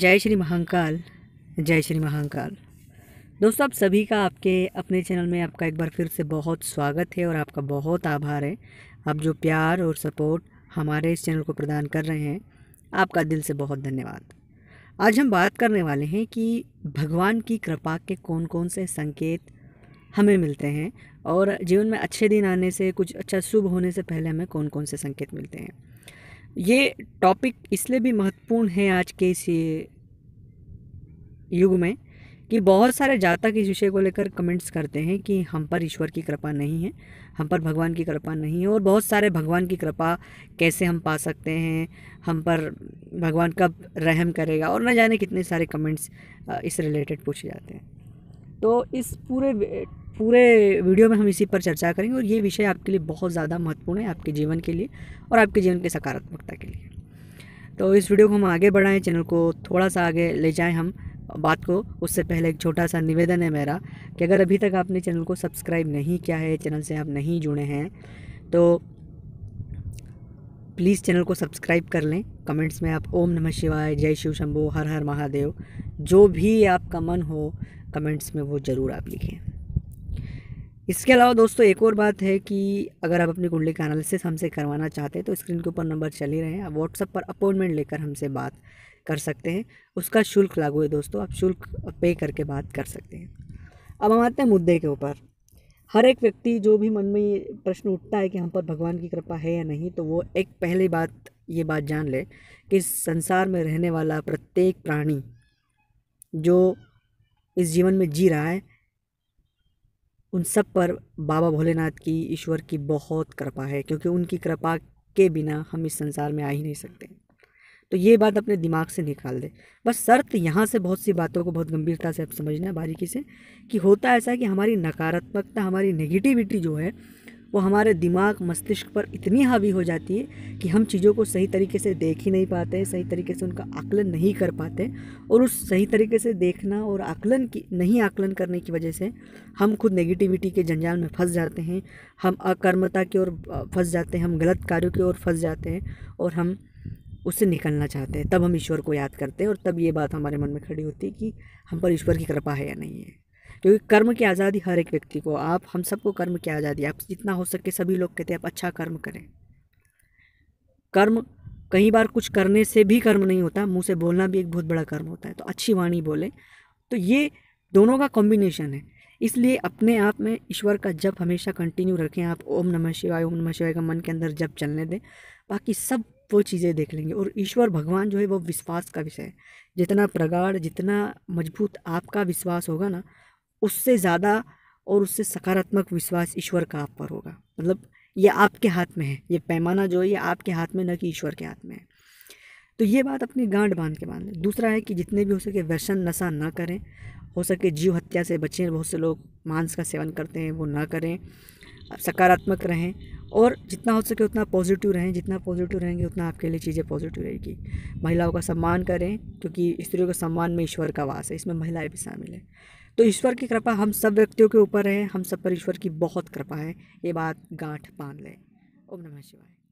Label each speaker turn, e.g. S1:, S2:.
S1: जय श्री महाकाल जय श्री महाकाल दोस्तों आप सभी का आपके अपने चैनल में आपका एक बार फिर से बहुत स्वागत है और आपका बहुत आभार है आप जो प्यार और सपोर्ट हमारे इस चैनल को प्रदान कर रहे हैं आपका दिल से बहुत धन्यवाद आज हम बात करने वाले हैं कि भगवान की कृपा के कौन कौन से संकेत हमें मिलते हैं और जीवन में अच्छे दिन आने से कुछ अच्छा शुभ होने से पहले हमें कौन कौन से संकेत मिलते हैं ये टॉपिक इसलिए भी महत्वपूर्ण है आज के इस युग में कि बहुत सारे जातक इस विषय को लेकर कमेंट्स करते हैं कि हम पर ईश्वर की कृपा नहीं है हम पर भगवान की कृपा नहीं है और बहुत सारे भगवान की कृपा कैसे हम पा सकते हैं हम पर भगवान कब रहम करेगा और न जाने कितने सारे कमेंट्स इस रिलेटेड पूछे जाते हैं तो इस पूरे पूरे वीडियो में हम इसी पर चर्चा करेंगे और ये विषय आपके लिए बहुत ज़्यादा महत्वपूर्ण है आपके जीवन के लिए और आपके जीवन की सकारात्मकता के लिए तो इस वीडियो को हम आगे बढ़ाएं चैनल को थोड़ा सा आगे ले जाएं हम बात को उससे पहले एक छोटा सा निवेदन है मेरा कि अगर अभी तक आपने चैनल को सब्सक्राइब नहीं किया है चैनल से आप नहीं जुड़े हैं तो प्लीज़ चैनल को सब्सक्राइब कर लें कमेंट्स में आप ओम नमः शिवाय जय शिव शंभु हर हर महादेव जो भी आपका मन हो कमेंट्स में वो ज़रूर आप लिखें इसके अलावा दोस्तों एक और बात है कि अगर आप अपनी कुंडली का एनालिसिस हमसे करवाना चाहते हैं तो स्क्रीन के ऊपर नंबर चल ही रहे हैं आप व्हाट्सअप पर अपॉइंटमेंट लेकर हमसे बात कर सकते हैं उसका शुल्क लागू है दोस्तों आप शुल्क पे करके बात कर सकते हैं अब हम आते हैं मुद्दे के ऊपर हर एक व्यक्ति जो भी मन में ये प्रश्न उठता है कि हम पर भगवान की कृपा है या नहीं तो वो एक पहली बात ये बात जान ले कि संसार में रहने वाला प्रत्येक प्राणी जो इस जीवन में जी रहा है उन सब पर बाबा भोलेनाथ की ईश्वर की बहुत कृपा है क्योंकि उनकी कृपा के बिना हम इस संसार में आ ही नहीं सकते तो ये बात अपने दिमाग से निकाल दे बस शर्त यहाँ से बहुत सी बातों को बहुत गंभीरता से आप समझना है बारीकी से कि होता ऐसा है कि हमारी नकारात्मकता हमारी नेगेटिविटी जो है वो हमारे दिमाग मस्तिष्क पर इतनी हावी हो जाती है कि हम चीज़ों को सही तरीके से देख ही नहीं पाते हैं सही तरीके से उनका आकलन नहीं कर पाते और उस सही तरीके से देखना और आकलन की नहीं आकलन करने की वजह से हम खुद नेगेटिविटी के जंजाल में फंस जाते हैं हम अकर्मता की ओर फंस जाते हैं हम गलत कार्यों की ओर फंस जाते हैं और हम उससे निकलना चाहते हैं तब हम ईश्वर को याद करते हैं और तब ये बात हमारे मन में खड़ी होती है कि हम पर ईश्वर की कृपा है या नहीं है क्योंकि कर्म की आज़ादी हर एक व्यक्ति को आप हम सबको कर्म की आज़ादी आप जितना हो सके सभी लोग कहते हैं आप अच्छा कर्म करें कर्म कई बार कुछ करने से भी कर्म नहीं होता मुंह से बोलना भी एक बहुत बड़ा कर्म होता है तो अच्छी वाणी बोले तो ये दोनों का कॉम्बिनेशन है इसलिए अपने आप में ईश्वर का जप हमेशा कंटिन्यू रखें आप ओम नमः शिवाय ओम नमः शिवाय का मन के अंदर जप चलने दें बाकी सब वो चीज़ें देख लेंगे और ईश्वर भगवान जो है वो विश्वास का विषय है जितना प्रगाढ़ जितना मजबूत आपका विश्वास होगा ना उससे ज़्यादा और उससे सकारात्मक विश्वास ईश्वर का आप पर होगा मतलब ये आपके हाथ में है ये पैमाना जो है ये आपके हाथ में न कि ईश्वर के हाथ में है तो ये बात अपनी गांठ बांध के बांध लें दूसरा है कि जितने भी हो सके व्यसन नशा ना करें हो सके जीव हत्या से बचें बहुत से लोग मांस का सेवन करते हैं वो ना करें सकारात्मक रहें और जितना हो सके उतना पॉजिटिव रहें जितना पॉजिटिव रहेंगे उतना आपके लिए चीज़ें पॉजिटिव रहेगी महिलाओं का सम्मान करें क्योंकि स्त्रियों के सम्मान में ईश्वर का वास है इसमें महिलाएं भी शामिल हैं तो ईश्वर की कृपा हम सब व्यक्तियों के ऊपर है हम सब पर ईश्वर की बहुत कृपा है ये बात गांठ बांध लें ओम नमः शिवाय